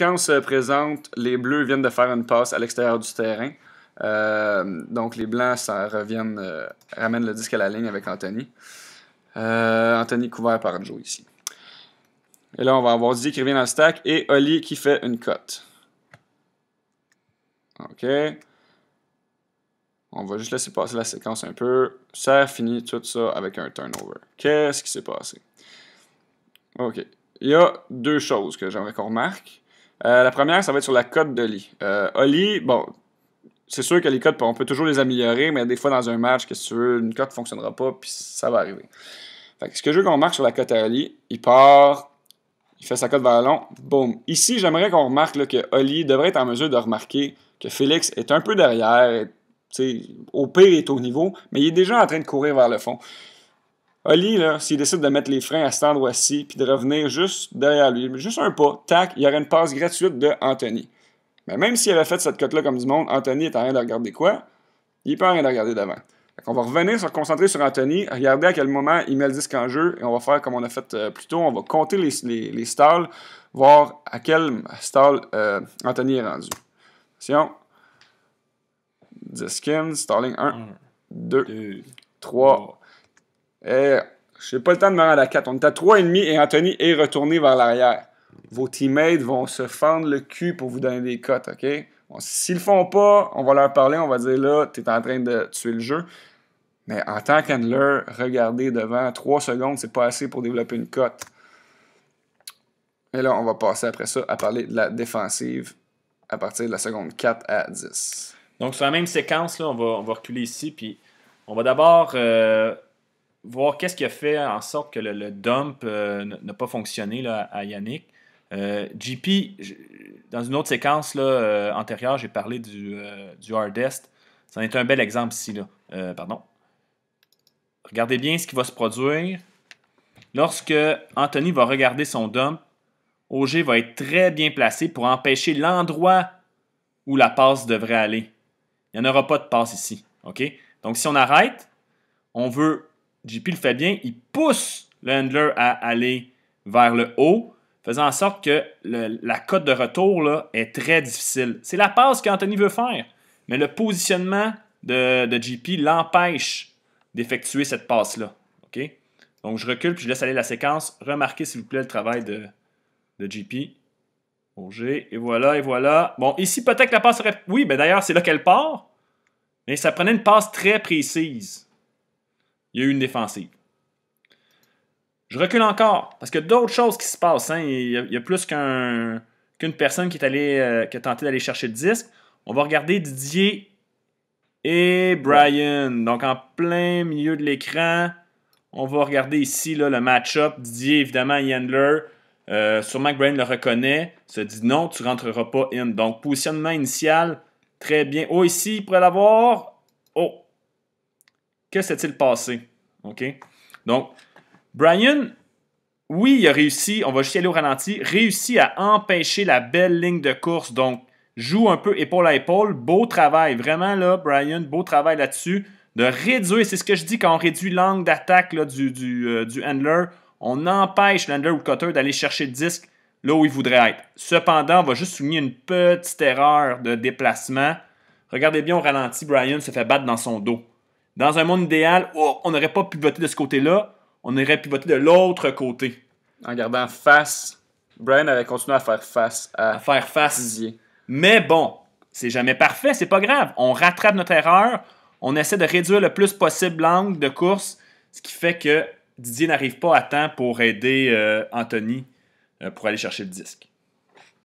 quand se présente, les Bleus viennent de faire une passe à l'extérieur du terrain. Euh, donc les Blancs ça reviennent, euh, ramènent le disque à la ligne avec Anthony. Euh, Anthony couvert par Joe ici. Et là, on va avoir Didier qui revient dans le stack et Oli qui fait une cote. OK. On va juste laisser passer la séquence un peu. Ça finit tout ça avec un turnover. Qu'est-ce qui s'est passé? OK. Il y a deux choses que j'aimerais qu'on remarque. Euh, la première, ça va être sur la cote de euh, Oli. bon, c'est sûr que les cotes, on peut toujours les améliorer, mais des fois, dans un match, qu'est-ce que tu veux, une cote ne fonctionnera pas, puis ça va arriver. que ce que je veux qu'on remarque sur la cote à Oli, il part, il fait sa cote vers le long, boum. Ici, j'aimerais qu'on remarque que Oli devrait être en mesure de remarquer que Félix est un peu derrière, au pire, il est au niveau, mais il est déjà en train de courir vers le fond. Oli, s'il décide de mettre les freins à cet endroit-ci, puis de revenir juste derrière lui, juste un pas, tac, il y aurait une passe gratuite de Anthony. Mais même s'il avait fait cette cote-là comme du monde, Anthony est en train de regarder quoi? Il n'est pas en train de regarder d'avant. On va revenir, se concentrer sur Anthony, regarder à quel moment il met le disque en jeu, et on va faire comme on a fait euh, plus tôt, on va compter les, les, stalls, voir à quel stall euh, Anthony est rendu. Attention. skins, stalling 1, 2, 3, eh, je n'ai pas le temps de me rendre à 4. On est à 3,5 et, et Anthony est retourné vers l'arrière. Vos teammates vont se fendre le cul pour vous donner des cotes, OK? S'ils le font pas, on va leur parler, on va dire là, tu es en train de tuer le jeu. Mais en tant qu'handler, regarder devant 3 secondes, c'est pas assez pour développer une cote. Et là, on va passer après ça à parler de la défensive à partir de la seconde 4 à 10. Donc, sur la même séquence, là, on, va, reculer ici. Puis, on va d'abord euh, voir qu'est-ce qui a fait en sorte que le, dump euh, n'a pas fonctionné là, à Yannick. GP, euh, dans une autre séquence là, euh, antérieure, j'ai parlé du, du hardest. Ça en est un bel exemple ici. Là. pardon. Regardez bien ce qui va se produire. Lorsque Anthony va regarder son dump, OG va être très bien placé pour empêcher l'endroit où la passe devrait aller. Il n'y en aura pas de passe ici. OK? Donc, si on arrête, on veut JP le fait bien, il pousse le handler à aller vers le haut, faisant en sorte que la cote de retour là, est très difficile. C'est la passe qu'Anthony veut faire, mais le positionnement de, JP l'empêche d'effectuer cette passe-là. Donc je recule puis je laisse aller la séquence. Remarquez s'il vous plaît le travail de, JP. G, et voilà, et voilà. Bon, ici peut-être que la passe serait... Oui, mais ben, d'ailleurs c'est là qu'elle part. Mais ça prenait une passe très précise il y a eu une défensive. Je recule encore, parce qu'il y a d'autres choses qui se passent. Hein. Il, y a, plus qu'une personne qui, est allée, euh, qui a tenté d'aller chercher le disque. On va regarder Didier et Brian. Donc en plein milieu de l'écran, on va regarder ici le match-up. Didier, évidemment, Yandler. Euh, sûrement que Brian le reconnaît. Se dit non, tu rentreras pas in. Donc positionnement initial, très bien. Oh, ici, il pourrait l'avoir. Oh, que s'est-il passé? OK? Donc, Brian, oui, il a réussi, on va juste y aller au ralenti, réussi à empêcher la belle ligne de course. Donc, joue un peu épaule à épaule. Beau travail, vraiment là, Brian, beau travail là-dessus. De réduire, c'est ce que je dis quand on réduit l'angle d'attaque du, euh, du, handler, on empêche l'handler ou le cutter d'aller chercher le disque là où il voudrait être. Cependant, on va juste souligner une petite erreur de déplacement. Regardez bien, au ralenti, Brian se fait battre dans son dos. Dans un monde idéal, on n'aurait pas pivoté de ce côté-là, on aurait pivoté de l'autre côté. En gardant face, Brian avait continué à faire face à, faire face. Didier. Mais bon, c'est jamais parfait, c'est pas grave. On rattrape notre erreur, on essaie de réduire le plus possible l'angle de course, ce qui fait que Didier n'arrive pas à temps pour aider euh, Anthony euh, pour aller chercher le disque.